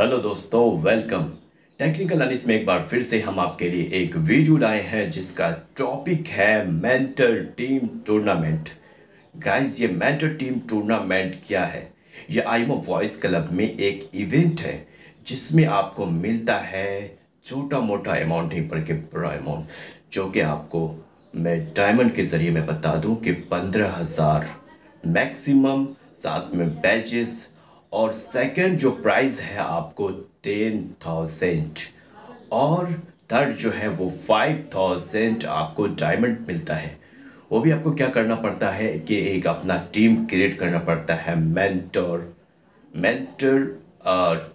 hello दोस्तों welcome technical Anis में एक बार फिर से हम आपके लिए एक वीडियो लाए हैं जिसका टॉपिक है मेंटर टीम टूर्नामेंट गाइस ये मेंटर टीम टूर्नामेंट क्या है ये आईमो वॉइस क्लब में एक इवेंट है जिसमें आपको मिलता है छोटा मोटा अमाउंट ही पर के बड़ा अमाउंट जो कि आपको मैं डायमंड के ज़रिए मैं बता दूँ कि पंद्रह हज़ार मैक्सिमम साथ में बैजेस और सेकंड जो प्राइस है आपको टेन थाउजेंड और थर्ड जो है वो फाइव थाउजेंड आपको डायमंड मिलता है वो भी आपको क्या करना पड़ता है कि एक अपना टीम क्रिएट करना पड़ता है मेंटर मेंटर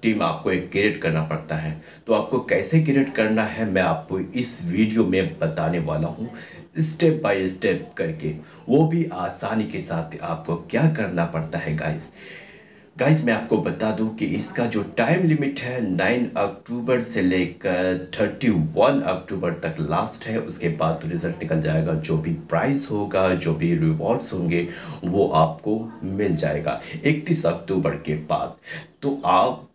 टीम आपको एक क्रिएट करना पड़ता है तो आपको कैसे क्रिएट करना है मैं आपको इस वीडियो में बताने वाला हूँ स्टेप बाय स्टेप करके वो भी आसानी के साथ आपको क्या करना पड़ता है गाइस गाइज मैं आपको बता दूं कि इसका जो टाइम लिमिट है 9 अक्टूबर से लेकर 31 अक्टूबर तक लास्ट है उसके बाद रिजल्ट तो निकल जाएगा जो भी प्राइस होगा जो भी रिवॉर्ड्स होंगे वो आपको मिल जाएगा 31 अक्टूबर के बाद तो आप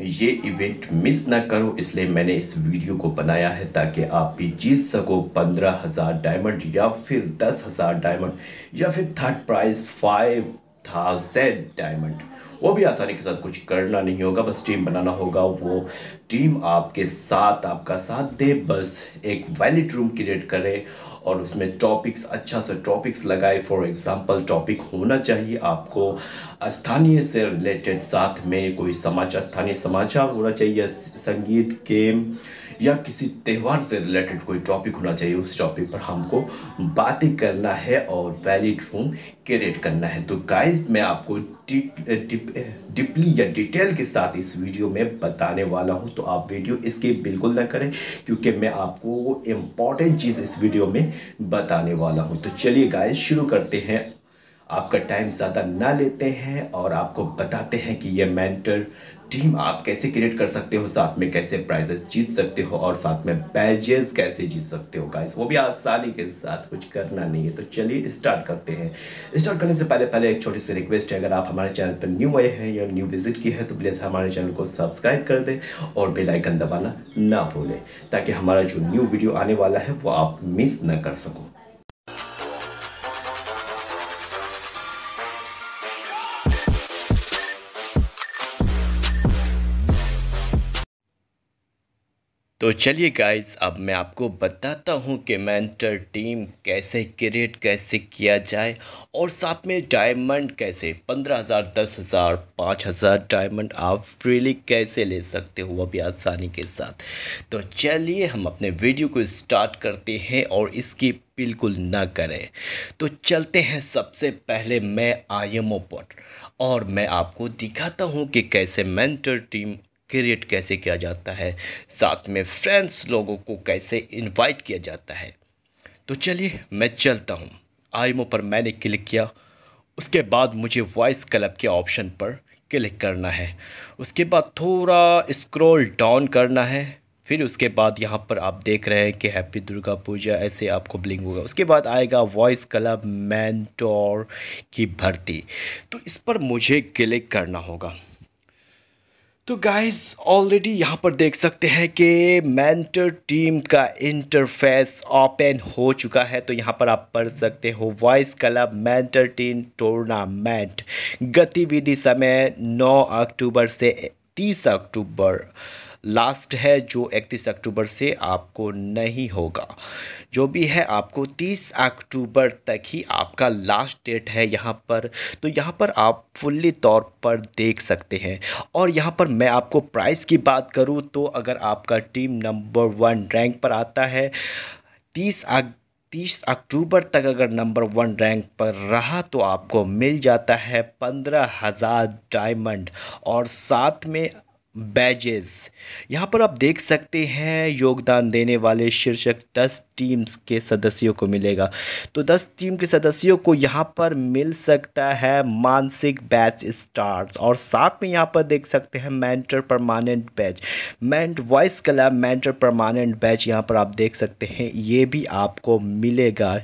ये इवेंट मिस ना करो इसलिए मैंने इस वीडियो को बनाया है ताकि आप भी जीत सको पंद्रह हज़ार डायमंड या फिर दस हज़ार डायमंड या फिर third prize five thousand diamond वो भी आसानी के साथ कुछ करना नहीं होगा बस टीम बनाना होगा वो टीम आपके साथ आपका साथ दे बस एक वैलिड रूम क्रिएट करे और उसमें टॉपिक्स अच्छा सा टॉपिक्स लगाए फॉर एग्जांपल टॉपिक होना चाहिए आपको स्थानीय से रिलेटेड साथ में कोई समाचार स्थानीय समाचार होना चाहिए संगीत गेम या किसी त्यौहार से रिलेटेड कोई टॉपिक होना चाहिए उस टॉपिक पर हमको बातें करना है और वैलिड रूम क्रिएट करना है तो गाइज मैं आपको डिपली या डिटेल के साथ इस वीडियो में बताने वाला हूं तो आप वीडियो इसके बिल्कुल ना करें क्योंकि मैं आपको इम्पॉर्टेंट चीज़ इस वीडियो में बताने वाला हूं तो चलिए गाइस शुरू करते हैं आपका टाइम ज़्यादा ना लेते हैं और आपको बताते हैं कि ये मेंटर टीम आप कैसे क्रिएट कर सकते हो साथ में कैसे प्राइजेस जीत सकते हो और साथ में बैजेस कैसे जीत सकते हो गाइस वो भी आसानी के साथ कुछ करना नहीं है तो चलिए स्टार्ट करते हैं स्टार्ट करने से पहले पहले एक छोटी सी रिक्वेस्ट है अगर आप हमारे चैनल पर न्यू आए हैं या न्यू विजिट किए हैं तो प्लीज़ हमारे चैनल को सब्सक्राइब कर दें और बेलाइकन दबाना ना भूलें ताकि हमारा जो न्यू वीडियो आने वाला है वो आप मिस ना कर सको तो चलिए गाइस अब मैं आपको बताता हूँ कि मेंटर टीम कैसे क्रिएट कैसे किया जाए और साथ में डायमंड कैसे पंद्रह हज़ार दस हज़ार पाँच हज़ार डायमंड आप फ्रीली कैसे ले सकते हो वह भी आसानी के साथ तो चलिए हम अपने वीडियो को स्टार्ट करते हैं और इसकी बिल्कुल ना करें तो चलते हैं सबसे पहले मैं आई एम ओ पर और मैं आपको दिखाता हूँ कि कैसे मेंटर टीम क्रिएट कैसे किया जाता है साथ में फ्रेंड्स लोगों को कैसे इनवाइट किया जाता है तो चलिए मैं चलता हूँ आईमो पर मैंने क्लिक किया उसके बाद मुझे वॉइस क्लब के ऑप्शन पर क्लिक करना है उसके बाद थोड़ा स्क्रॉल डाउन करना है फिर उसके बाद यहाँ पर आप देख रहे हैं कि हैप्पी दुर्गा पूजा ऐसे आपको ब्लिंग होगा उसके बाद आएगा वॉइस क्लब मैंटोर की भर्ती तो इस पर मुझे क्लिक करना होगा तो गाइस ऑलरेडी यहाँ पर देख सकते हैं कि मेंटर टीम का इंटरफेस ओपन हो चुका है तो यहाँ पर आप पढ़ सकते हो voice club mentor team tournament गतिविधि समय 9 अक्टूबर से 30 अक्टूबर लास्ट है जो इकतीस अक्टूबर से आपको नहीं होगा जो भी है आपको 30 अक्टूबर तक ही आपका लास्ट डेट है यहाँ पर तो यहाँ पर आप फुल्ली तौर पर देख सकते हैं और यहाँ पर मैं आपको प्राइस की बात करूँ तो अगर आपका टीम नंबर वन रैंक पर आता है तीस तीस अक्टूबर तक अगर नंबर वन रैंक पर रहा तो आपको मिल जाता है पंद्रह हज़ार डायमंड और साथ में बैजेस यहाँ पर आप देख सकते हैं योगदान देने वाले शीर्षक दस टीम्स के सदस्यों को मिलेगा तो दस टीम के सदस्यों को यहाँ पर मिल सकता है मानसिक बैच स्टार्स और साथ में यहाँ पर देख सकते हैं मेंटर परमानेंट बैच मेंट voice club mentor permanent batch यहाँ पर आप देख सकते हैं ये भी आपको मिलेगा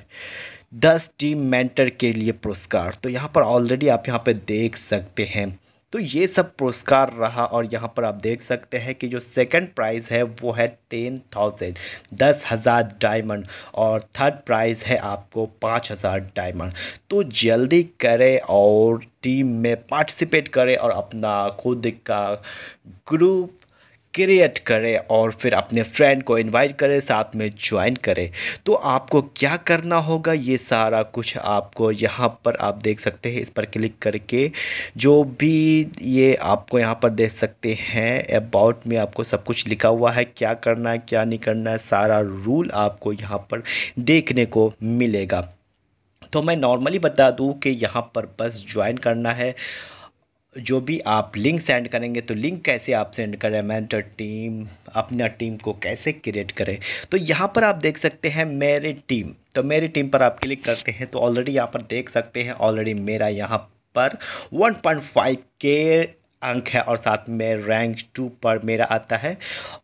दस टीम मेंटर के लिए पुरस्कार तो यहाँ पर ऑलरेडी आप यहाँ पर देख सकते हैं तो ये सब पुरस्कार रहा और यहाँ पर आप देख सकते हैं कि जो सेकंड प्राइज़ है वो है टेन थाउजेंड दस हज़ार डायमंड और थर्ड प्राइज़ है आपको पाँच हज़ार डायमंड तो जल्दी करें और टीम में पार्टिसिपेट करें और अपना खुद का ग्रुप क्रिएट करें और फिर अपने फ्रेंड को इनवाइट करें साथ में ज्वाइन करें तो आपको क्या करना होगा ये सारा कुछ आपको यहाँ पर आप देख सकते हैं इस पर क्लिक करके जो भी ये आपको यहाँ पर देख सकते हैं अबाउट में आपको सब कुछ लिखा हुआ है क्या करना है क्या नहीं करना है सारा रूल आपको यहाँ पर देखने को मिलेगा तो मैं नॉर्मली बता दूँ कि यहाँ पर बस ज्वाइन करना है जो भी आप लिंक सेंड करेंगे तो लिंक कैसे आप सेंड करें मेंटर टीम अपना टीम को कैसे क्रिएट करें तो यहाँ पर आप देख सकते हैं मेरी टीम तो मेरी टीम पर आप क्लिक करते हैं तो ऑलरेडी यहाँ पर देख सकते हैं ऑलरेडी मेरा यहाँ पर 1.5 के अंक है और साथ में रैंक टू पर मेरा आता है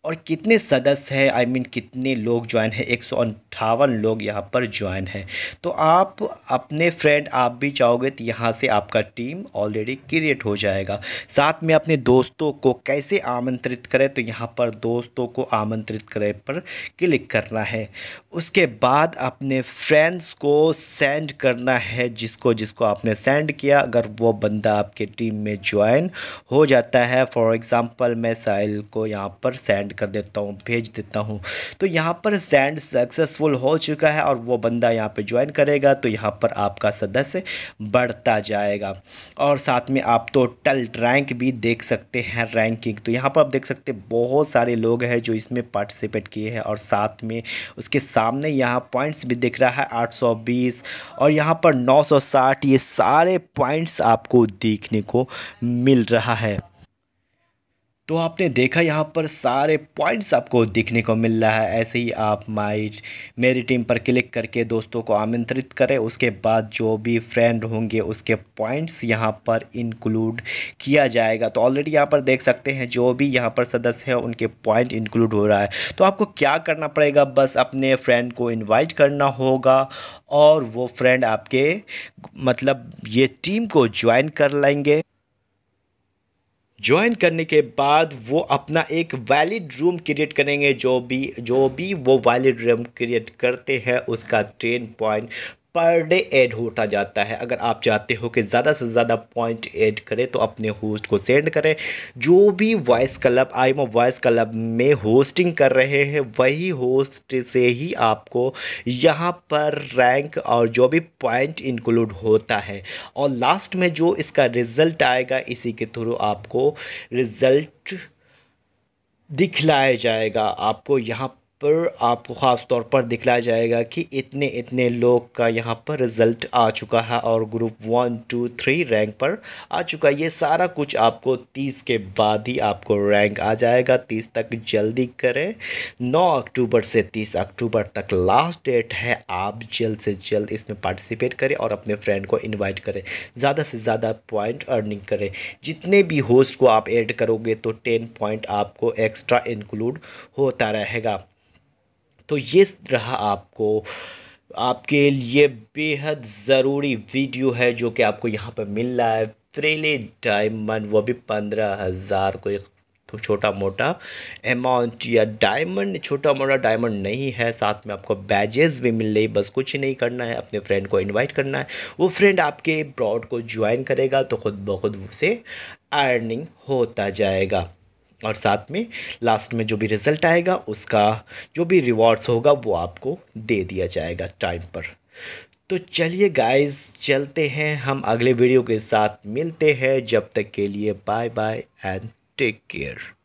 और कितने सदस्य हैं आई मीन कितने लोग ज्वाइन है एक सौ अंठावन लोग यहाँ पर ज्वाइन है तो आप अपने फ्रेंड आप भी चाहोगे तो यहाँ से आपका टीम ऑलरेडी क्रिएट हो जाएगा साथ में अपने दोस्तों को कैसे आमंत्रित करें तो यहाँ पर दोस्तों को आमंत्रित करें पर क्लिक करना है उसके बाद अपने फ्रेंड्स को सेंड करना है जिसको जिसको आपने सेंड किया अगर वो बंदा आपके टीम में ज्वाइन हो जाता है फॉर एग्ज़ाम्पल मैं साइल को यहाँ पर सेंड कर देता हूँ भेज देता हूँ तो यहाँ पर सेंड सक्सेसफुल हो चुका है और वो बंदा यहाँ पे ज्वाइन करेगा तो यहाँ पर आपका सदस्य बढ़ता जाएगा और साथ में आप तो टल रैंक भी देख सकते हैं रैंकिंग तो यहाँ पर आप देख सकते बहुत सारे लोग हैं जो इसमें पार्टिसिपेट किए हैं और साथ में उसके सामने यहाँ पॉइंट्स भी दिख रहा है आठ और यहाँ पर नौ ये सारे पॉइंट्स आपको देखने को मिल रहा है तो आपने देखा यहाँ पर सारे पॉइंट्स आपको दिखने को मिल रहा है ऐसे ही आप माई मेरी टीम पर क्लिक करके दोस्तों को आमंत्रित करें उसके बाद जो भी फ्रेंड होंगे उसके पॉइंट्स यहाँ पर इंक्लूड किया जाएगा तो ऑलरेडी यहाँ पर देख सकते हैं जो भी यहाँ पर सदस्य है उनके पॉइंट इंक्लूड हो रहा है तो आपको क्या करना पड़ेगा बस अपने फ्रेंड को इन्वाइट करना होगा और वो फ्रेंड आपके मतलब ये टीम को ज्वाइन कर लेंगे ज्वाइन करने के बाद वो अपना एक वैलिड रूम क्रिएट करेंगे जो भी जो भी वो वैलिड रूम क्रिएट करते हैं उसका ten point per day add होता जाता है अगर आप चाहते हो कि ज़्यादा से ज़्यादा पॉइंट ऐड करें तो अपने होस्ट को सेंड करें जो भी voice club I voice club में होस्टिंग कर रहे हैं वही होस्ट से ही आपको यहाँ पर रैंक और जो भी पॉइंट इंक्लूड होता है और लास्ट में जो इसका रिज़ल्ट आएगा इसी के थ्रू आपको रिज़ल्ट दिखलाया जाएगा आपको यहाँ पर आपको ख़ास तौर पर दिखलाया जाएगा कि इतने इतने लोग का यहाँ पर रिज़ल्ट आ चुका है और group one two three rank पर आ चुका है ये सारा कुछ आपको तीस के बाद ही आपको रैंक आ जाएगा तीस तक जल्दी करें नौ अक्टूबर से तीस अक्टूबर तक लास्ट डेट है आप जल्द से जल्द इसमें पार्टिसिपेट करें और अपने फ्रेंड को इन्वाइट करें ज़्यादा से ज़्यादा पॉइंट अर्निंग करें जितने भी होस्ट को आप एड करोगे तो टेन पॉइंट आपको एक्स्ट्रा इंक्लूड होता रहेगा तो ये रहा आपको आपके लिए बेहद ज़रूरी वीडियो है जो कि आपको यहाँ पर मिल रहा है फ्रेले डायमंड वो भी पंद्रह हज़ार को एक तो छोटा मोटा अमाउंट या डायमंड छोटा मोटा डायमंड नहीं है साथ में आपको बैजेस भी मिल रही बस कुछ नहीं करना है अपने फ्रेंड को इनवाइट करना है वो फ्रेंड आपके ब्रॉड को ज्वाइन करेगा तो खुद ब खुद उसे अर्निंग होता जाएगा और साथ में लास्ट में जो भी रिज़ल्ट आएगा उसका जो भी रिवॉर्ड्स होगा वो आपको दे दिया जाएगा टाइम पर तो चलिए गाइस चलते हैं हम अगले वीडियो के साथ मिलते हैं जब तक के लिए bye bye and take care